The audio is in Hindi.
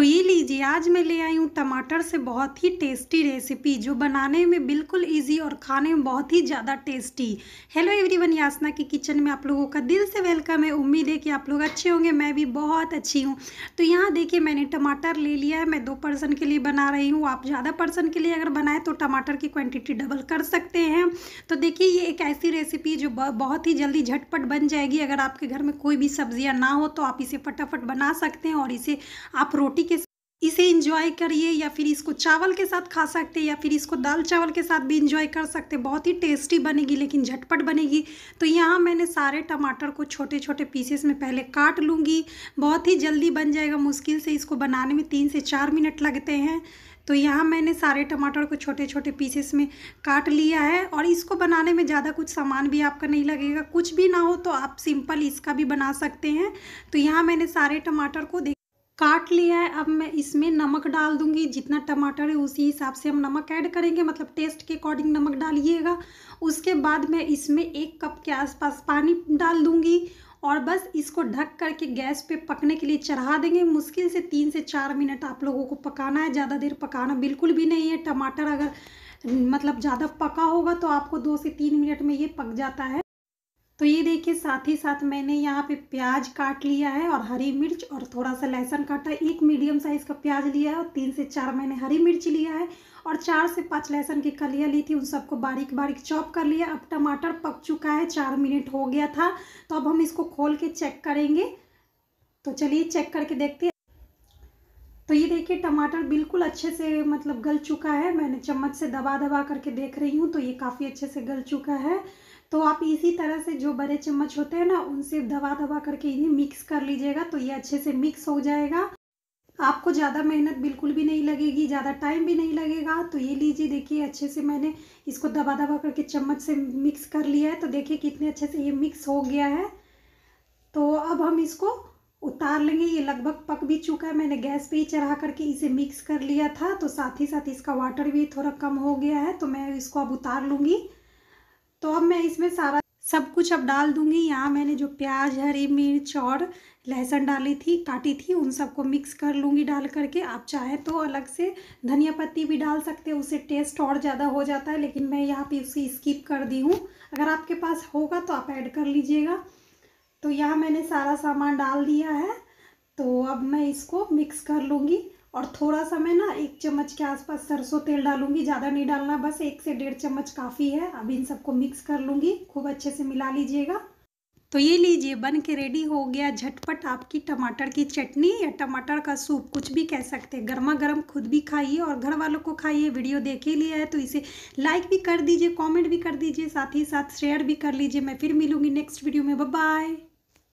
तो ये लीजिए आज मैं ले आई हूँ टमाटर से बहुत ही टेस्टी रेसिपी जो बनाने में बिल्कुल इजी और खाने में बहुत ही ज़्यादा टेस्टी हेलो एवरीवन यासना की किचन में आप लोगों का दिल से वेलकम है उम्मीद है कि आप लोग अच्छे होंगे मैं भी बहुत अच्छी हूँ तो यहाँ देखिए मैंने टमाटर ले लिया है मैं दो पर्सन के लिए बना रही हूँ आप ज़्यादा पर्सन के लिए अगर बनाए तो टमाटर की क्वान्टिटी डबल कर सकते हैं तो देखिए ये एक ऐसी रेसिपी जो बहुत ही जल्दी झटपट बन जाएगी अगर आपके घर में कोई भी सब्जियाँ ना हो तो आप इसे फटाफट बना सकते हैं और इसे आप रोटी इसे इंजॉय करिए या फिर इसको चावल के साथ खा सकते हैं या फिर इसको दाल चावल के साथ भी इंजॉय कर सकते हैं बहुत ही टेस्टी बनेगी लेकिन झटपट बनेगी तो यहाँ मैंने सारे टमाटर को छोटे छोटे पीसेस में पहले काट लूँगी बहुत ही जल्दी बन जाएगा मुश्किल से इसको बनाने में तीन से चार मिनट लगते हैं तो यहाँ मैंने सारे टमाटर को छोटे छोटे पीसेस में काट लिया है और इसको बनाने में ज़्यादा कुछ सामान भी आपका नहीं लगेगा कुछ भी ना हो तो आप सिंपल इसका भी बना सकते हैं तो यहाँ मैंने सारे टमाटर को देख काट लिया है अब मैं इसमें नमक डाल दूंगी जितना टमाटर है उसी हिसाब से हम नमक ऐड करेंगे मतलब टेस्ट के अकॉर्डिंग नमक डालिएगा उसके बाद मैं इसमें एक कप के आसपास पानी डाल दूंगी और बस इसको ढक करके गैस पे पकने के लिए चढ़ा देंगे मुश्किल से तीन से चार मिनट आप लोगों को पकाना है ज़्यादा देर पकाना बिल्कुल भी नहीं है टमाटर अगर मतलब ज़्यादा पका होगा तो आपको दो से तीन मिनट में ये पक जाता है तो ये देखिए साथ ही साथ मैंने यहाँ पे प्याज काट लिया है और हरी मिर्च और थोड़ा सा लहसुन काटा है एक मीडियम साइज़ का प्याज लिया है और तीन से चार मैंने हरी मिर्च लिया है और चार से पाँच लहसुन की कलियाँ ली थी उन सबको बारीक बारीक चॉप कर लिया अब टमाटर पक चुका है चार मिनट हो गया था तो अब हम इसको खोल के चेक करेंगे तो चलिए चेक करके देखते हैं तो ये देखिए टमाटर बिल्कुल अच्छे से मतलब गल चुका है मैंने चम्मच से दबा दबा करके देख रही हूँ तो ये काफ़ी अच्छे से गल चुका है तो आप इसी तरह से जो बड़े चम्मच होते हैं ना उनसे दबा दबा करके इन्हें मिक्स कर लीजिएगा तो ये अच्छे से मिक्स हो जाएगा आपको ज़्यादा मेहनत बिल्कुल भी नहीं लगेगी ज़्यादा टाइम भी नहीं लगेगा तो ये लीजिए देखिए अच्छे से मैंने इसको दबा दबा करके चम्मच से मिक्स कर लिया है तो देखिए कितने अच्छे से ये मिक्स हो गया है तो अब हम इसको उतार लेंगे ये लगभग पक भी चुका है मैंने गैस पे ही चढ़ा करके इसे मिक्स कर लिया था तो साथ ही साथ इसका वाटर भी थोड़ा कम हो गया है तो मैं इसको अब उतार लूँगी तो अब मैं इसमें सारा सब कुछ अब डाल दूंगी यहाँ मैंने जो प्याज हरी मिर्च और लहसुन डाली थी काटी थी उन सबको मिक्स कर लूँगी डाल करके आप चाहे तो अलग से धनिया पत्ती भी डाल सकते हैं उससे टेस्ट और ज़्यादा हो जाता है लेकिन मैं यहाँ पे उसे स्किप कर दी हूँ अगर आपके पास होगा तो आप ऐड कर लीजिएगा तो यहाँ मैंने सारा सामान डाल दिया है तो अब मैं इसको मिक्स कर लूँगी और थोड़ा सा मैं ना एक चम्मच के आसपास सरसों तेल डालूंगी ज़्यादा नहीं डालना बस एक से डेढ़ चम्मच काफ़ी है अब इन सबको मिक्स कर लूँगी खूब अच्छे से मिला लीजिएगा तो ये लीजिए बन के रेडी हो गया झटपट आपकी टमाटर की चटनी या टमाटर का सूप कुछ भी कह सकते हैं गर्मा गर्म खुद भी खाइए और घर वालों को खाइए वीडियो देखे लिया है तो इसे लाइक भी कर दीजिए कमेंट भी कर दीजिए साथ ही साथ शेयर भी कर लीजिए मैं फिर मिलूंगी नेक्स्ट वीडियो में बाय